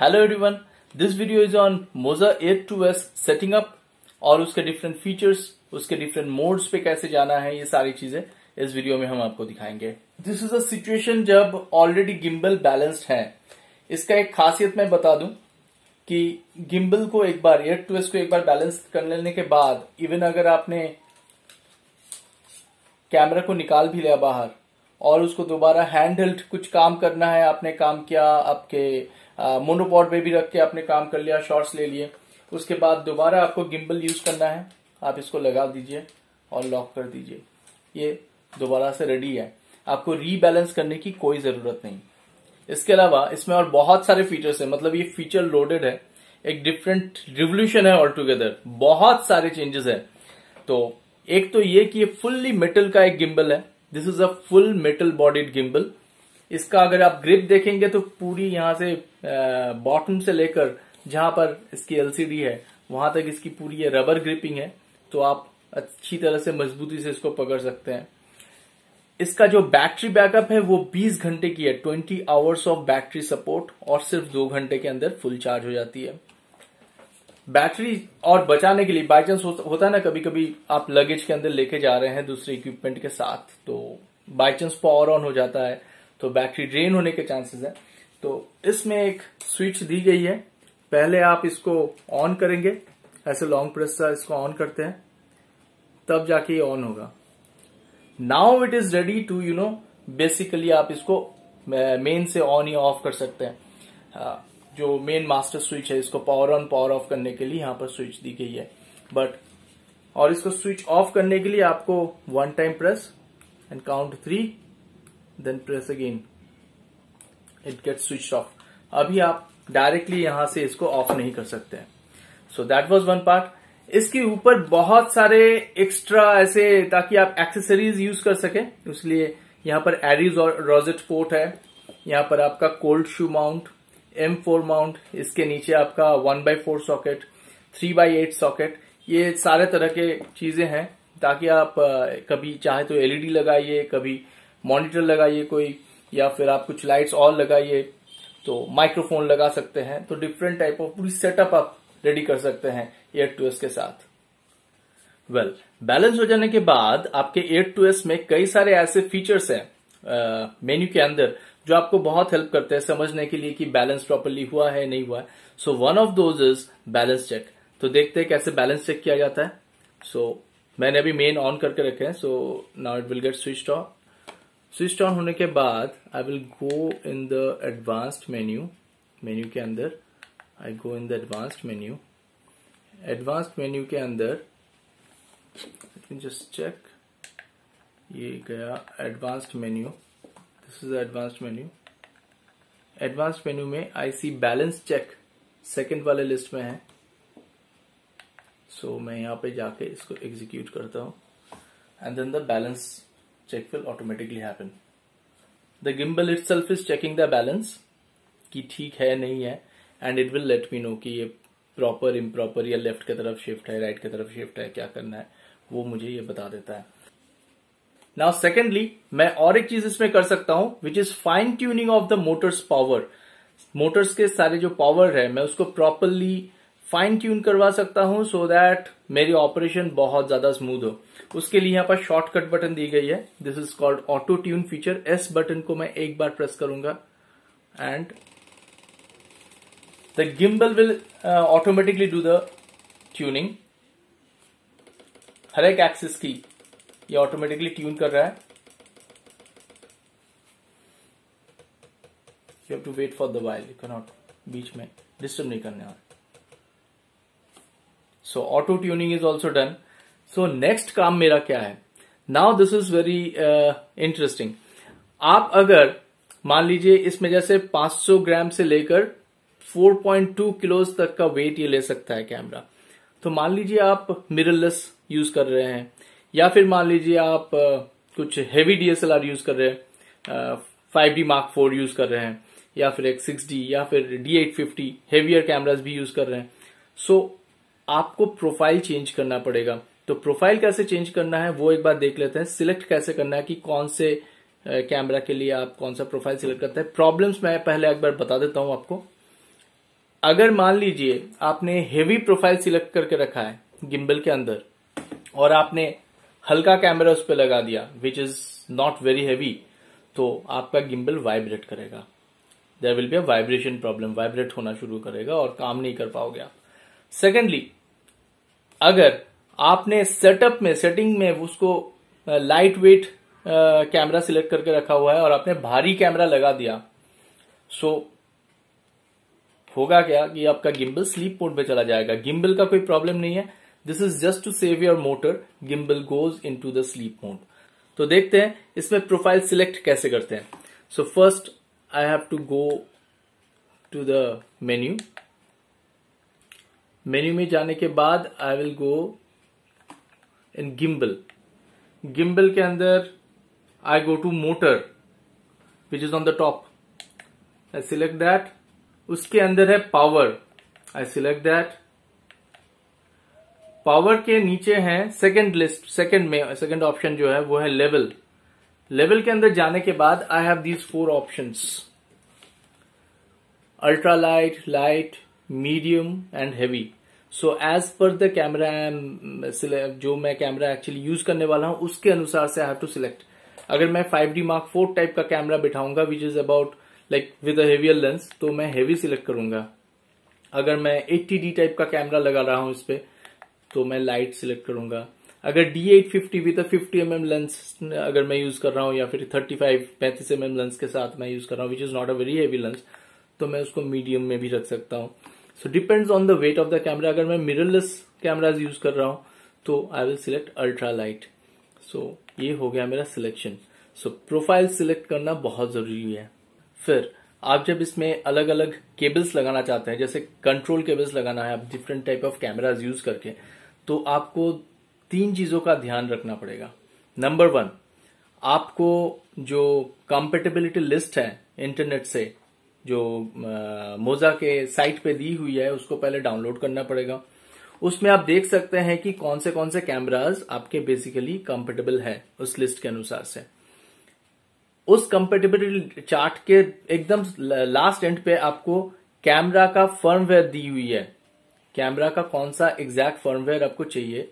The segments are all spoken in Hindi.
Hello everyone this video is on Moza eight two S setting up और उसके डिफरेंट फीचर्स उसके डिफरेंट मोड्स पे कैसे जाना है ये सारी चीजें इस वीडियो में हम आपको दिखाएंगे दिस इज अ सिचुएशन जब ऑलरेडी गिम्बल बैलेंस्ड है इसका एक खासियत मैं बता दूं कि गिम्बल को एक बार एट टू एस को एक बार बैलेंस कर लेने के बाद इवन अगर आपने कैमरा को निकाल भी लिया बाहर और उसको दोबारा हैंड हेल्ड कुछ काम करना है आपने काम किया आपके मोनोपॉड पे भी रख के आपने काम कर लिया शॉर्ट्स ले लिए उसके बाद दोबारा आपको गिम्बल यूज करना है आप इसको लगा दीजिए और लॉक कर दीजिए ये दोबारा से रेडी है आपको रीबैलेंस करने की कोई जरूरत नहीं इसके अलावा इसमें और बहुत सारे फीचर्स है मतलब ये फीचर लोडेड है एक डिफरेंट रिवोल्यूशन है ऑल टूगेदर बहुत सारे चेंजेस है तो एक तो ये कि ये फुल्ली मेटल का एक गिम्बल है this is a full metal bodied gimbal इसका अगर आप ग्रिप देखेंगे तो पूरी यहाँ से बॉटम से लेकर जहां पर इसकी एलसीडी है वहां तक इसकी पूरी ये रबर ग्रिपिंग है तो आप अच्छी तरह से मजबूती से इसको पकड़ सकते हैं इसका जो बैटरी बैकअप है वो 20 घंटे की है 20 आवर्स ऑफ बैटरी सपोर्ट और सिर्फ दो घंटे के अंदर फुल चार्ज हो जाती है बैटरी और बचाने के लिए बाई चांस होता है ना कभी कभी आप लगेज के अंदर लेके जा रहे हैं दूसरे इक्विपमेंट के साथ तो बाई चांस पावर ऑन हो जाता है तो बैटरी ड्रेन होने के चांसेस है तो इसमें एक स्विच दी गई है पहले आप इसको ऑन करेंगे ऐसे लॉन्ग प्रेस से इसको ऑन करते हैं तब जाके ये ऑन होगा now it is ready to you know basically आप इसको मेन से ऑन या ऑफ कर सकते हैं जो मेन मास्टर स्विच है इसको पावर ऑन पावर ऑफ करने के लिए यहां पर स्विच दी गई है बट और इसको स्विच ऑफ करने के लिए आपको one time press and count three then press again it get switch off अभी आप डायरेक्टली यहां से इसको ऑफ नहीं कर सकते so that was one part इसके ऊपर बहुत सारे एक्स्ट्रा ऐसे ताकि आप एक्सेसरीज यूज कर सके इसलिए यहां पर एरीज और रोजेट पोर्ट है यहां पर आपका cold shoe mount M four mount इसके नीचे आपका one by four socket three by eight socket ये सारे तरह के चीजें हैं ताकि आप कभी चाहे तो एलईडी e लगाइए कभी मॉनिटर लगाइए कोई या फिर आप कुछ लाइट्स और लगाइए तो माइक्रोफोन लगा सकते हैं तो डिफरेंट टाइप ऑफ पूरी सेटअप आप रेडी कर सकते हैं एयर टू एस के साथ वेल well, बैलेंस हो जाने के बाद आपके एयर टू एस में कई सारे ऐसे फीचर्स हैं मेन्यू के अंदर जो आपको बहुत हेल्प करते हैं समझने के लिए कि बैलेंस प्रॉपरली हुआ है नहीं हुआ है so one of those is balance check तो देखते हैं कैसे बैलेंस चेक किया जाता है सो so, मैंने अभी मेन ऑन करके रखे हैं so now it will get switch off switch on होने के बाद I will go in the advanced menu menu के अंदर I go in the advanced menu advanced menu के अंदर जस्ट चेक ये गया advanced menu this is advanced menu advanced menu में I see balance check second वाले लिस्ट में है सो so, मैं यहाँ पे जाके इसको एग्जीक्यूट करता हूं and then the balance check will automatically happen. The gimbal itself is checking the balance कि ठीक है नहीं है and it will let me know कि ये प्रॉपर इम्प्रॉपर या लेफ्ट की तरफ शिफ्ट है राइट right की तरफ शिफ्ट है क्या करना है वो मुझे ये बता देता है नाउ सेकेंडली मैं और एक चीज इसमें कर सकता हूं which is fine tuning of the motors power motors के सारे जो पावर है मैं उसको प्रॉपरली properly फाइन ट्यून करवा सकता हूं सो दैट मेरी ऑपरेशन बहुत ज्यादा स्मूथ हो उसके लिए यहां पर शॉर्टकट बटन दी गई है this is called auto tune feature S button को मैं एक बार प्रेस करूंगा and the gimbal will automatically do the tuning हर एक एक्सिस की ये ऑटोमेटिकली ट्यून कर रहा है you have to wait for the while you cannot बीच में डिस्टर्ब नहीं करने वाला so auto tuning is also done so next काम मेरा क्या है now this is very interesting आप अगर मान लीजिए इसमें जैसे 500 ग्राम से लेकर 4.2 किलोस तक का वेट ये ले सकता है कैमरा तो मान लीजिए आप मिररलेस यूज कर रहे हैं या फिर मान लीजिए आप uh, कुछ हेवी डीएसएलआर यूज कर रहे हैं five D Mark four use कर रहे हैं या फिर एक सिक्स डी या फिर D eight fifty heavier cameras भी यूज कर रहे हैं सो so, आपको प्रोफाइल चेंज करना पड़ेगा तो प्रोफाइल कैसे चेंज करना है वो एक बार देख लेते हैं सिलेक्ट कैसे करना है कि कौन से कैमरा के लिए आप कौन सा प्रोफाइल सिलेक्ट करते हैं प्रॉब्लम्स मैं पहले एक बार बता देता हूं आपको अगर मान लीजिए आपने हेवी प्रोफाइल सिलेक्ट करके रखा है गिम्बल के अंदर और आपने हल्का कैमरा उस पर लगा दिया which is not very heavy तो आपका गिम्बल वाइब्रेट करेगा there will be a vibration problem vibrate होना शुरू करेगा और काम नहीं कर पाओगे आप सेकेंडली अगर आपने सेटअप में सेटिंग में उसको लाइट वेट कैमरा सिलेक्ट करके रखा हुआ है और आपने भारी कैमरा लगा दिया सो so, होगा क्या कि आपका गिम्बल स्लीप मोड में चला जाएगा गिम्बल का कोई प्रॉब्लम नहीं है this is just to save your motor gimbal goes in to the sleep mode तो देखते हैं इसमें प्रोफाइल सिलेक्ट कैसे करते हैं so first I have to go to the menu menu में जाने के बाद I will go in gimbal gimbal के अंदर I go to motor which is on the top I select that उसके अंदर है power I select that power के नीचे है सेकेंड लिस्ट सेकेंड में सेकेंड ऑप्शन जो है वो है लेवल लेवल के अंदर जाने के बाद I have these four option ultra light light medium and heavy so as per the camera जो मैं कैमरा एक्चुअली यूज करने वाला हूं उसके अनुसार से आई हैव टू सिलेक्ट अगर मैं five D Mark four type का कैमरा बिठाऊंगा which is about like with lens तो मैं हेवी सिलेक्ट करूंगा अगर मैं एट्टी डी टाइप का कैमरा लगा रहा हूं इस पर तो मैं लाइट सिलेक्ट करूंगा अगर D eight fifty with fifty M M lens अगर मैं यूज कर रहा हूँ या फिर थर्टी फाइव पैंतीस एम लेंस के साथ मैं यूज कर रहा हूँ which is not a very heavy lens तो मैं उसको मीडियम में भी रख सकता हूँ so depends on the weight of the camera अगर मैं मिररलेस कैमराज यूज कर रहा हूं तो I will select ultra light so ये हो गया मेरा सिलेक्शन सो प्रोफाइल सिलेक्ट करना बहुत जरूरी है फिर आप जब इसमें अलग अलग केबल्स लगाना चाहते हैं जैसे कंट्रोल केबल्स लगाना है आप different type of cameras use करके तो आपको तीन चीजों का ध्यान रखना पड़ेगा नंबर वन आपको जो कंपेटेबिलिटी लिस्ट है इंटरनेट से जो मोजा के साइट पे दी हुई है उसको पहले डाउनलोड करना पड़ेगा उसमें आप देख सकते हैं कि कौन से कौन से कैमराज आपके बेसिकली कंपेटेबल है उस लिस्ट के अनुसार से उस कंपेटेबल चार्ट के एकदम लास्ट एंड पे आपको कैमरा का फर्मवेयर दी हुई है कैमरा का कौन सा एग्जैक्ट फर्मवेयर आपको चाहिए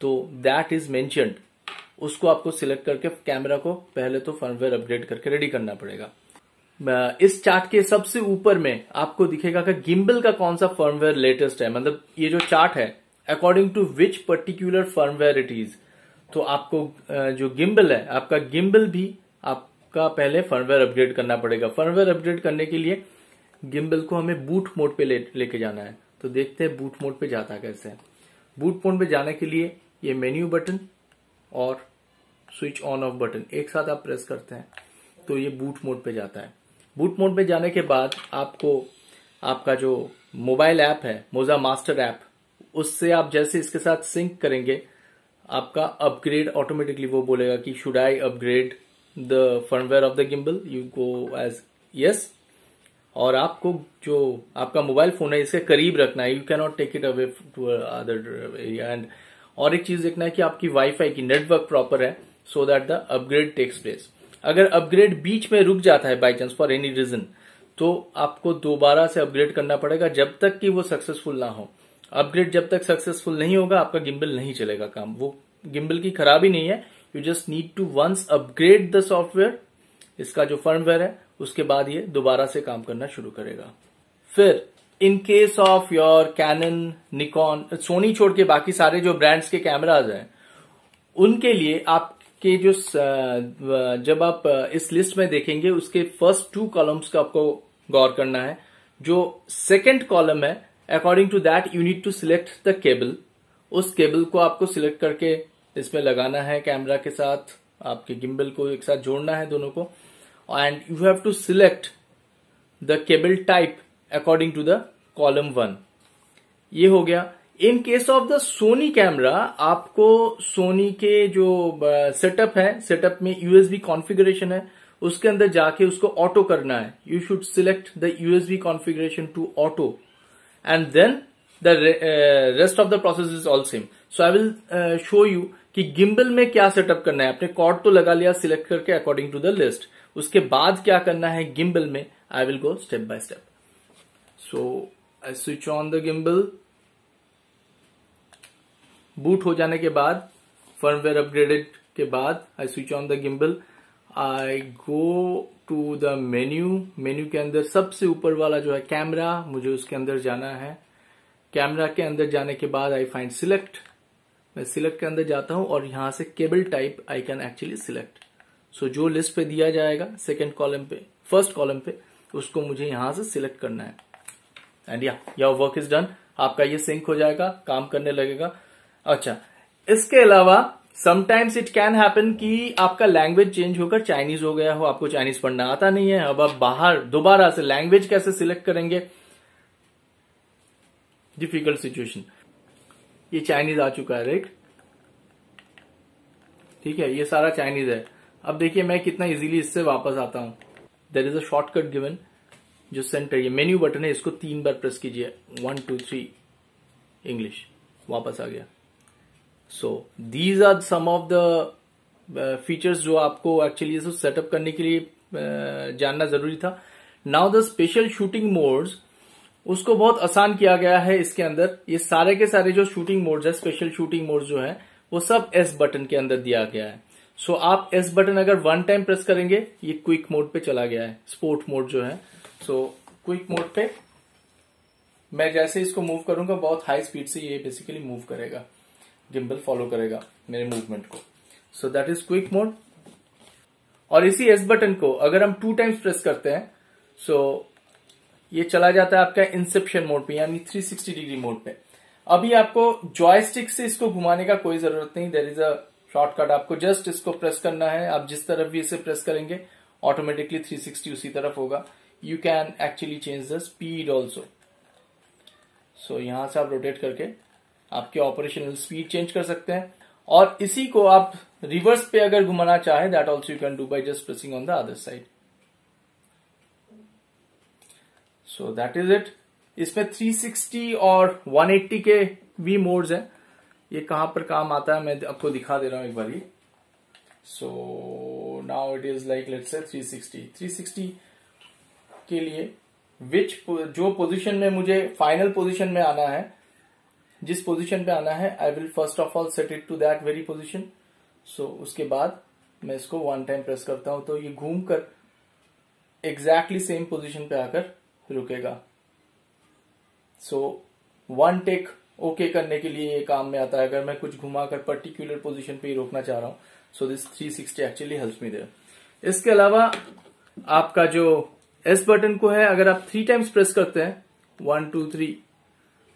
तो दैट इज मेंशनड उसको आपको सिलेक्ट करके कैमरा को पहले तो फर्मवेयर अपडेट करके रेडी करना पड़ेगा इस चार्ट के सबसे ऊपर में आपको दिखेगा कि गिम्बल का कौन सा फर्मवेयर लेटेस्ट है मतलब ये जो चार्ट है according to which particular firmware it is तो आपको जो गिम्बल है आपका गिम्बल भी आपका पहले फर्मवेयर अपग्रेड करना पड़ेगा फर्मवेयर अपग्रेड करने के लिए गिम्बल को हमें बूट मोड पे लेके ले जाना है तो देखते हैं बूट मोड पे जाता कैसे है बूट मोड पे जाने के लिए ये मेन्यू बटन और स्विच ऑन ऑफ बटन एक साथ आप प्रेस करते हैं तो ये बूट मोड पे जाता है बूट मोड में जाने के बाद आपको आपका जो मोबाइल ऐप है मोजा मास्टर ऐप उससे आप जैसे इसके साथ सिंक करेंगे आपका अपग्रेड ऑटोमेटिकली वो बोलेगा कि should I upgrade the firmware of the gimbal you go as yes और आपको जो आपका मोबाइल फोन है इसके करीब रखना है you can not take it away to other area and और एक चीज देखना है कि आपकी वाईफाई की नेटवर्क प्रॉपर है so that the upgrade takes place अगर अपग्रेड बीच में रुक जाता है by chance for any reason तो आपको दोबारा से अपग्रेड करना पड़ेगा जब तक कि वो सक्सेसफुल ना हो अपग्रेड जब तक सक्सेसफुल नहीं होगा आपका गिम्बल नहीं चलेगा काम वो गिम्बल की खराबी नहीं है you just need to once upgrade the software इसका जो फर्मवेयर है उसके बाद ये दोबारा से काम करना शुरू करेगा फिर in case of your Canon Nikon Sony छोड़ के बाकी सारे जो ब्रांड्स के कैमराज हैं उनके लिए आप कि जो जब आप इस लिस्ट में देखेंगे उसके फर्स्ट टू कॉलम्स का आपको गौर करना है जो सेकंड कॉलम है according to that you need to select the cable उस केबल को आपको सिलेक्ट करके इसमें लगाना है कैमरा के साथ आपके गिम्बल को एक साथ जोड़ना है दोनों को and you have to select the cable type according to the column one ये हो गया in case of the Sony camera आपको सोनी के जो सेटअप है सेटअप में यूएसबी कॉन्फ़िगरेशन है उसके अंदर जाके उसको ऑटो करना है you should select the USB configuration to auto and then the rest of the process is all same so I will show you कि गिम्बल में क्या सेटअप करना है आपने कॉर्ड तो लगा लिया सिलेक्ट करके अकॉर्डिंग टू द लिस्ट उसके बाद क्या करना है गिम्बल में I will go step by step so I switch on the gimbal boot हो जाने के बाद फर्मवेयर अपग्रेडेड के बाद I switch on the gimbal I go to the menu menu के अंदर सबसे ऊपर वाला जो है कैमरा मुझे उसके अंदर जाना है कैमरा के अंदर जाने के बाद आई फाइंड सिलेक्ट मैं सिलेक्ट के अंदर जाता हूं और यहां से cable type I can actually select so जो लिस्ट पे दिया जाएगा सेकेंड कॉलम पे फर्स्ट कॉलम पे उसको मुझे यहां से सिलेक्ट करना है एंड या योर वर्क इज डन आपका ये सिंक हो जाएगा काम करने लगेगा अच्छा इसके अलावा समटाइम्स इट कैन हैपन कि आपका लैंग्वेज चेंज होकर चाइनीज हो गया हो आपको चाइनीज पढ़ना आता नहीं है अब आप बाहर दोबारा से लैंग्वेज कैसे सिलेक्ट करेंगे डिफिकल्ट सिचुएशन ये चाइनीज आ चुका है राइट ठीक है ये सारा चाइनीज है अब देखिए मैं कितना इजीली इससे वापस आता हूं there is a shortcut given जो सेंटर ये मेन्यू बटन है इसको तीन बार प्रेस कीजिए वन टू थ्री इंग्लिश वापस आ गया so these are some of the features जो आपको एक्चुअली सेटअप करने के लिए uh, जानना जरूरी था now the special shooting modes उसको बहुत आसान किया गया है इसके अंदर ये सारे के सारे जो शूटिंग मोड्स है स्पेशल शूटिंग मोड्स जो है वो सब एस बटन के अंदर दिया गया है सो so, आप एस बटन अगर वन टाइम प्रेस करेंगे ये क्विक मोड पे चला गया है स्पोर्ट मोड जो है सो क्विक मोड पे मैं जैसे इसको मूव करूंगा बहुत हाई स्पीड से ये बेसिकली मूव करेगा जिम्बल फॉलो करेगा मेरे मूवमेंट को so that is quick mode और इसी एस बटन को अगर हम टू टाइम्स प्रेस करते हैं सो so, ये चला जाता है आपका इंसेप्शन मोड पे यानी 360 डिग्री मोड पे अभी आपको जॉयस्टिक से इसको घुमाने का कोई जरूरत नहीं देर इज अ शॉर्टकट आपको जस्ट इसको प्रेस करना है आप जिस तरफ भी इसे प्रेस करेंगे ऑटोमेटिकली 360 उसी तरफ होगा you can actually change the speed also so यहां से आप रोटेट करके आपके ऑपरेशनल स्पीड चेंज कर सकते हैं और इसी को आप रिवर्स पे अगर घुमाना चाहे that also you can do by just pressing on the other side so that is it इसमें 360 और 180 के वी मोड्स हैं ये कहां पर काम आता है मैं आपको दिखा दे रहा हूं एक बार ये so now it is like let's say 360 360 के लिए विच जो पोजीशन में मुझे फाइनल पोजीशन में आना है जिस पोजीशन पे आना है I will first of all set it to that very position so उसके बाद मैं इसको वन टाइम प्रेस करता हूं तो ये घूम कर एग्जैक्टली सेम पोजीशन पे आकर रुकेगा सो वन टेक ओके करने के लिए ये काम में आता है अगर मैं कुछ घुमाकर पर्टिकुलर पोजीशन पे ही रोकना चाह रहा हूं so this 360 actually help me there इसके अलावा आपका जो एस बटन को है अगर आप थ्री टाइम्स प्रेस करते हैं वन टू थ्री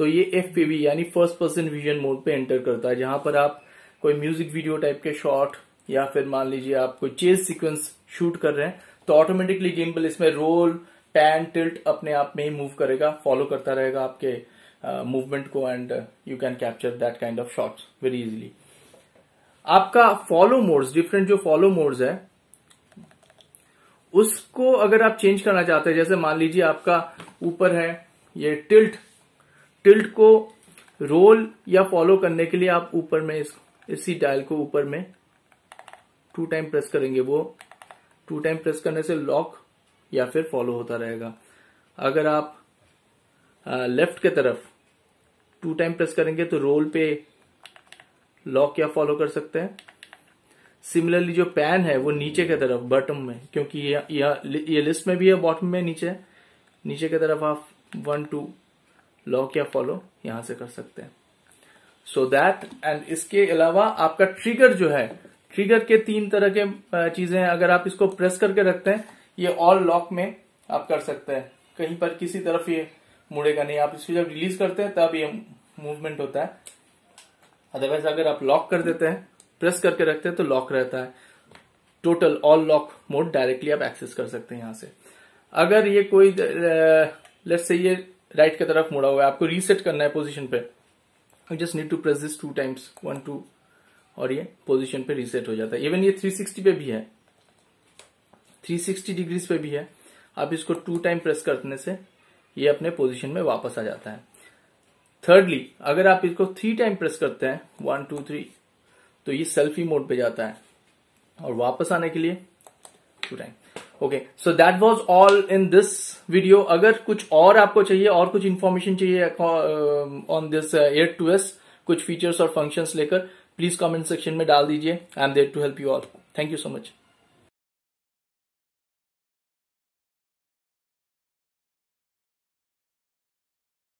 तो ये एफ यानी फर्स्ट पर्सन विजन मोड पे एंटर करता है जहां पर आप कोई म्यूजिक वीडियो टाइप के शॉट या फिर मान लीजिए आप कोई चेज सीक्वेंस शूट कर रहे हैं तो ऑटोमेटिकली गेम इसमें रोल पैन टिल्ट अपने आप में ही मूव करेगा फॉलो करता रहेगा आपके मूवमेंट uh, को and you can capture that kind of shots very easily आपका फॉलो मोड्स डिफरेंट जो फॉलो मोड्स है उसको अगर आप चेंज करना चाहते हैं जैसे मान लीजिए आपका ऊपर है ये टिल्ट टिल्ट को रोल या फॉलो करने के लिए आप ऊपर में इस, इसी डायल को ऊपर में टू टाइम प्रेस करेंगे वो टू टाइम प्रेस करने से लॉक या फिर फॉलो होता रहेगा अगर आप लेफ्ट के तरफ टू टाइम प्रेस करेंगे तो रोल पे लॉक या फॉलो कर सकते हैं सिमिलरली जो पैन है वो नीचे की तरफ बॉटम में क्योंकि ये लिस्ट में भी है बॉटम में नीचे नीचे की तरफ आप वन टू लॉ क्या फॉलो यहां से कर सकते हैं सो दैट एंड इसके अलावा आपका ट्रिगर जो है ट्रिगर के तीन तरह के चीजें हैं अगर आप इसको प्रेस करके रखते हैं ये ऑल लॉक में आप कर सकते हैं कहीं पर किसी तरफ ये मुड़ेगा नहीं आप इसको जब रिलीज करते हैं तब ये मूवमेंट होता है अदरवाइज अगर आप लॉक कर देते हैं प्रेस करके रखते हैं तो लॉक रहता है total all lock mode directly आप एक्सेस कर सकते हैं यहां से अगर ये कोई लेट्स से ये राइट की तरफ मुड़ा हुआ है आपको रीसेट करना है पोजिशन पे I just need to press this two times one two और ये पोजिशन पे रीसेट हो जाता है इवन ये 360 पे भी है 360 डिग्रीज पे भी है आप इसको टू टाइम प्रेस करने से ये अपने पोजिशन में वापस आ जाता है थर्डली अगर आप इसको थ्री टाइम प्रेस करते हैं वन टू थ्री तो ये सेल्फी मोड पे जाता है और वापस आने के लिए two time okay so that was all in this video अगर कुछ और आपको चाहिए और कुछ इन्फॉर्मेशन चाहिए on this Air two S कुछ फीचर्स और फंक्शंस लेकर प्लीज कमेंट सेक्शन में डाल दीजिए I am there to help you all thank you so much